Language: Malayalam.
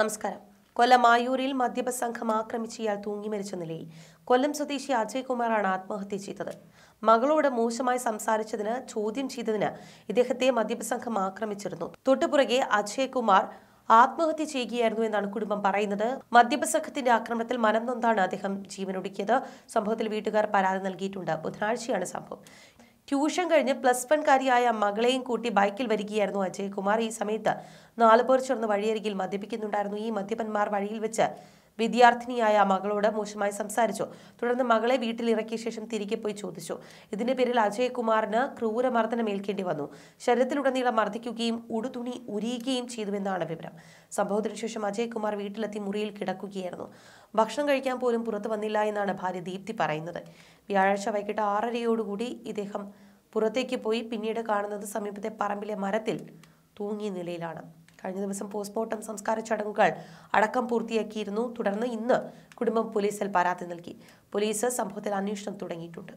നമസ്കാരം കൊല്ലം ആയൂരിൽ മദ്യപ സംഘം ആക്രമിച്ച് ഇയാൾ തൂങ്ങി മരിച്ച നിലയിൽ കൊല്ലം സ്വദേശി അജയ് കുമാറാണ് ആത്മഹത്യ ചെയ്തത് മകളോട് മോശമായി സംസാരിച്ചതിന് ചോദ്യം ചെയ്തതിന് ഇദ്ദേഹത്തെ മദ്യപ സംഘം ആക്രമിച്ചിരുന്നു തൊട്ടുപുറകെ അജയ് കുമാർ ആത്മഹത്യ ചെയ്യുകയായിരുന്നു എന്നാണ് കുടുംബം പറയുന്നത് മദ്യപ സംഘത്തിന്റെ ആക്രമണത്തിൽ മനം നൊന്താണ് അദ്ദേഹം ജീവനൊടുക്കിയത് സംഭവത്തിൽ വീട്ടുകാർ പരാതി നൽകിയിട്ടുണ്ട് ബുധനാഴ്ചയാണ് സംഭവം ട്യൂഷൻ കഴിഞ്ഞ് പ്ലസ് വൺകാരിയായ മകളെയും കൂട്ടി ബൈക്കിൽ വരികയായിരുന്നു അജയ്കുമാർ ഈ സമയത്ത് നാലുപേർ ചേർന്ന് വഴിയരികിൽ മദ്യപിക്കുന്നുണ്ടായിരുന്നു ഈ മദ്യപന്മാർ വഴിയിൽ വെച്ച് വിദ്യാർത്ഥിനിയായ മകളോട് മോശമായി സംസാരിച്ചു തുടർന്ന് മകളെ വീട്ടിൽ ശേഷം തിരികെ പോയി ചോദിച്ചു ഇതിന്റെ പേരിൽ അജയ്കുമാറിന് ക്രൂരമർദ്ദനം ഏൽക്കേണ്ടി വന്നു ശരീരത്തിലുടനീളം മർദ്ദിക്കുകയും ഉടുതുണി ഉരിയുകയും ചെയ്തുവെന്നാണ് വിവരം സംഭവത്തിന് ശേഷം അജയ്കുമാർ വീട്ടിലെത്തി മുറിയിൽ കിടക്കുകയായിരുന്നു ഭക്ഷണം കഴിക്കാൻ പോലും പുറത്തു വന്നില്ല എന്നാണ് ഭാര്യ ദീപ്തി പറയുന്നത് വ്യാഴാഴ്ച വൈകിട്ട് ആറരയോടുകൂടി ഇദ്ദേഹം പുറത്തേക്ക് പോയി പിന്നീട് കാണുന്നത് സമീപത്തെ പറമ്പിലെ മരത്തിൽ തൂങ്ങിയ നിലയിലാണ് കഴിഞ്ഞ ദിവസം പോസ്റ്റ്മോർട്ടം സംസ്കാര ചടങ്ങുകൾ അടക്കം പൂർത്തിയാക്കിയിരുന്നു തുടർന്ന് ഇന്ന് കുടുംബം പോലീസിൽ പരാതി നൽകി പോലീസ് സംഭവത്തിൽ അന്വേഷണം തുടങ്ങിയിട്ടുണ്ട്